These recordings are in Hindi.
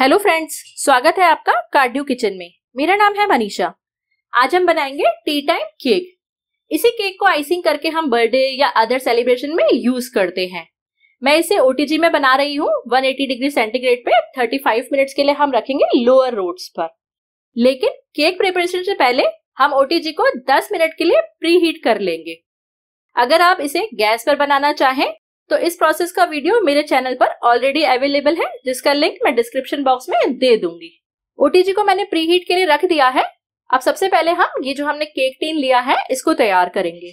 हेलो फ्रेंड्स स्वागत है आपका कार्डियो किचन में मेरा नाम है मनीषा आज हम बनाएंगे टी टाइम केक इसी केक को आइसिंग करके हम बर्थडे या अदर सेलिब्रेशन में यूज करते हैं मैं इसे ओटीजी में बना रही हूँ 180 डिग्री सेंटीग्रेड पे 35 मिनट्स के लिए हम रखेंगे लोअर रोड्स पर लेकिन केक प्रिपरेशन से पहले हम ओटीजी को 10 मिनट के लिए प्री हीट कर लेंगे अगर आप इसे गैस पर बनाना चाहें तो इस प्रोसेस का वीडियो मेरे चैनल पर ऑलरेडी अवेलेबल है जिसका लिंक मैं डिस्क्रिप्शन बॉक्स में दे दूंगी ओटीजी को मैंने प्री हीट के लिए रख दिया है अब सबसे पहले हम ये जो हमने केक टीन लिया है इसको तैयार करेंगे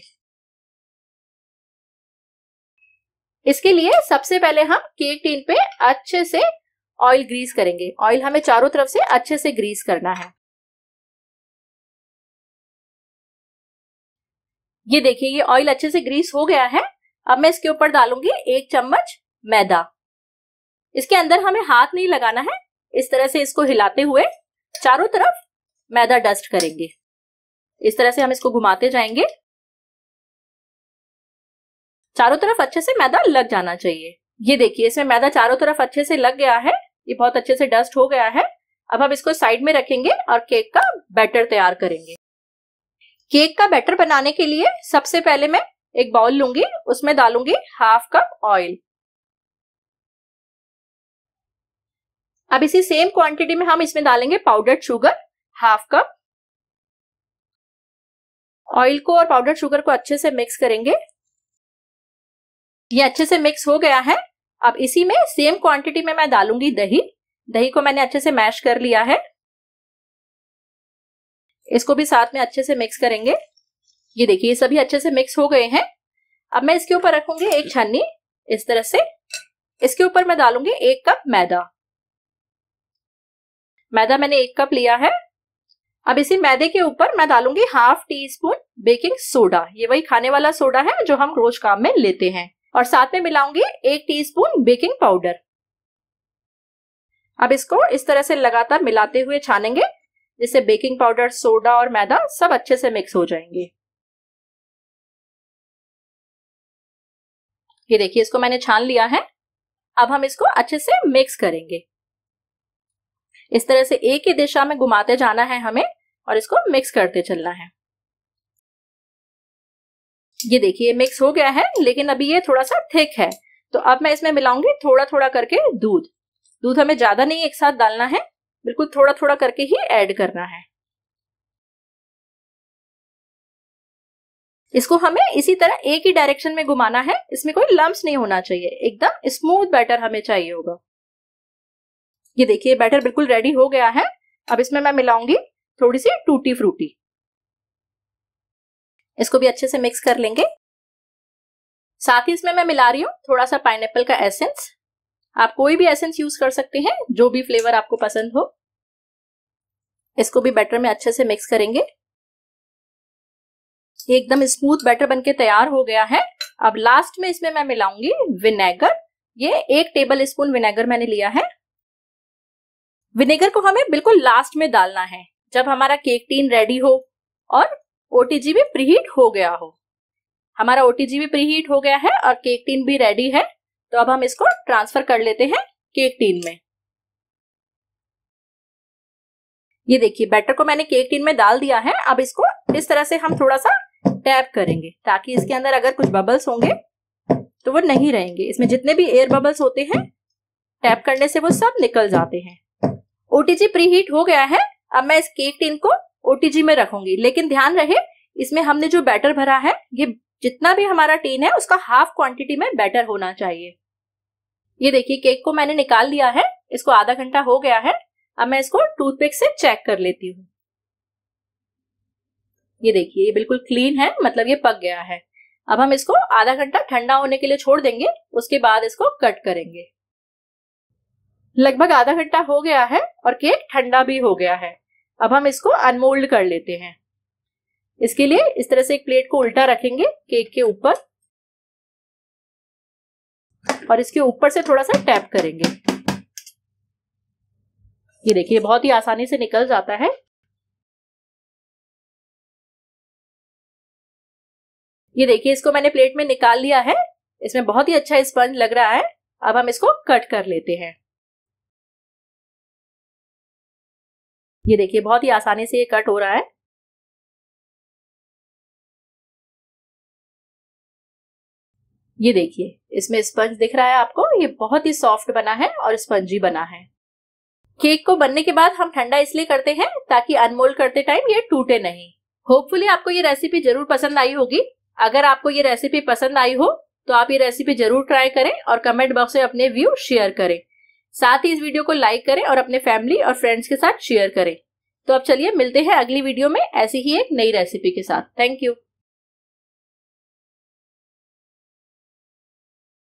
इसके लिए सबसे पहले हम केक टीन पे अच्छे से ऑयल ग्रीस करेंगे ऑयल हमें चारों तरफ से अच्छे से ग्रीस करना है ये देखिए ये ऑयल अच्छे से ग्रीस हो गया है अब मैं इसके ऊपर डालूंगी एक चम्मच मैदा इसके अंदर हमें हाथ नहीं लगाना है इस तरह से इसको हिलाते हुए चारों तरफ मैदा डस्ट करेंगे इस तरह से हम इसको घुमाते जाएंगे चारों तरफ अच्छे से मैदा लग जाना चाहिए ये देखिए इसमें मैदा चारों तरफ अच्छे से लग गया है ये बहुत अच्छे से डस्ट हो गया है अब हम इसको साइड में रखेंगे और केक का बैटर तैयार करेंगे केक का बैटर बनाने के लिए सबसे पहले मैं एक बाउल लूंगी उसमें डालूंगी हाफ कप ऑयल अब इसी सेम क्वांटिटी में हम इसमें डालेंगे powdered sugar half cup oil को और पाउडर शुगर को अच्छे से मिक्स करेंगे ये अच्छे से मिक्स हो गया है अब इसी में सेम क्वांटिटी में मैं डालूंगी दही दही को मैंने अच्छे से मैश कर लिया है इसको भी साथ में अच्छे से मिक्स करेंगे ये देखिए ये सभी अच्छे से मिक्स हो गए हैं अब मैं इसके ऊपर रखूंगी एक छन्नी इस तरह से इसके ऊपर मैं डालूंगी एक कप मैदा मैदा मैंने एक कप लिया है अब इसी मैदे के ऊपर मैं डालूंगी half teaspoon baking soda ये वही खाने वाला सोडा है जो हम रोज काम में लेते हैं और साथ में मिलाऊंगी एक टी स्पून बेकिंग पाउडर अब इसको इस तरह से लगातार मिलाते हुए छानेंगे जिससे बेकिंग पाउडर सोडा और मैदा सब अच्छे से मिक्स हो जाएंगे ये देखिए इसको मैंने छान लिया है अब हम इसको अच्छे से मिक्स करेंगे इस तरह से एक ही दिशा में घुमाते जाना है हमें और इसको मिक्स करते चलना है ये देखिए मिक्स हो गया है लेकिन अभी ये थोड़ा सा थिक है तो अब मैं इसमें मिलाऊंगी थोड़ा थोड़ा करके दूध दूध हमें ज्यादा नहीं एक साथ डालना है बिल्कुल थोड़ा थोड़ा करके ही ऐड करना है इसको हमें इसी तरह एक ही डायरेक्शन में घुमाना है इसमें कोई लम्ब नहीं होना चाहिए एकदम स्मूथ बैटर हमें चाहिए होगा ये देखिए बैटर बिल्कुल रेडी हो गया है अब इसमें मैं मिलाऊंगी थोड़ी सी टूटी फ्रूटी इसको भी अच्छे से मिक्स कर लेंगे साथ ही इसमें मैं मिला रही हूं थोड़ा सा पाइन का एसेंस आप कोई भी एसेंस यूज कर सकते हैं जो भी फ्लेवर आपको पसंद हो इसको भी बैटर में अच्छे से मिक्स करेंगे ये एकदम स्मूथ बैटर बनके तैयार हो गया है अब लास्ट में इसमें मैं मिलाऊंगी विनेगर ये एक टेबल स्पून विनेगर मैंने लिया है विनेगर को हमें बिल्कुल लास्ट में डालना है जब हमारा केक टीन रेडी हो और ओटीजी भी प्रीहीट हो गया हो हमारा ओटीजी भी प्रीहीट हो गया है और केक टीन भी रेडी है तो अब हम इसको ट्रांसफर कर लेते हैं केक टीन में ये देखिए बैटर को मैंने केक टीन में डाल दिया है अब इसको इस तरह से हम थोड़ा सा टैप करेंगे ताकि इसके अंदर अगर कुछ बबल्स होंगे तो वो नहीं रहेंगे इसमें जितने भी एयर बबल्स होते हैं टैप करने से वो सब निकल जाते हैं ओटीजी प्रीहीट हो गया है अब मैं इस केक टिन को ओटीजी में रखूंगी लेकिन ध्यान रहे इसमें हमने जो बैटर भरा है ये जितना भी हमारा टीन है उसका हाफ क्वांटिटी में बैटर होना चाहिए ये देखिए केक को मैंने निकाल लिया है इसको आधा घंटा हो गया है अब मैं इसको टूथपिक से चेक कर लेती हूँ ये देखिए ये बिल्कुल क्लीन है मतलब ये पक गया है अब हम इसको आधा घंटा ठंडा होने के लिए छोड़ देंगे उसके बाद इसको कट करेंगे लगभग आधा घंटा हो गया है और केक ठंडा भी हो गया है अब हम इसको अनमोल्ड कर लेते हैं इसके लिए इस तरह से एक प्लेट को उल्टा रखेंगे केक के ऊपर और इसके ऊपर से थोड़ा सा टैप करेंगे ये देखिए बहुत ही आसानी से निकल जाता है ये देखिए इसको मैंने प्लेट में निकाल लिया है इसमें बहुत ही अच्छा स्पंज लग रहा है अब हम इसको कट कर लेते हैं ये देखिए बहुत ही आसानी से ये कट हो रहा है ये देखिए इसमें स्पंज दिख रहा है आपको ये बहुत ही सॉफ्ट बना है और स्पंजी बना है केक को बनने के बाद हम ठंडा इसलिए करते हैं ताकि अनमोल्ड करते टाइम ये टूटे नहीं होपफुली आपको ये रेसिपी जरूर पसंद आई होगी अगर आपको ये रेसिपी पसंद आई हो तो आप ये रेसिपी जरूर ट्राई करें और कमेंट बॉक्स में अपने व्यू शेयर करें साथ ही इस वीडियो को लाइक करें और अपने फैमिली और फ्रेंड्स के साथ शेयर करें तो अब चलिए मिलते हैं अगली वीडियो में ऐसी ही एक नई रेसिपी के साथ थैंक यू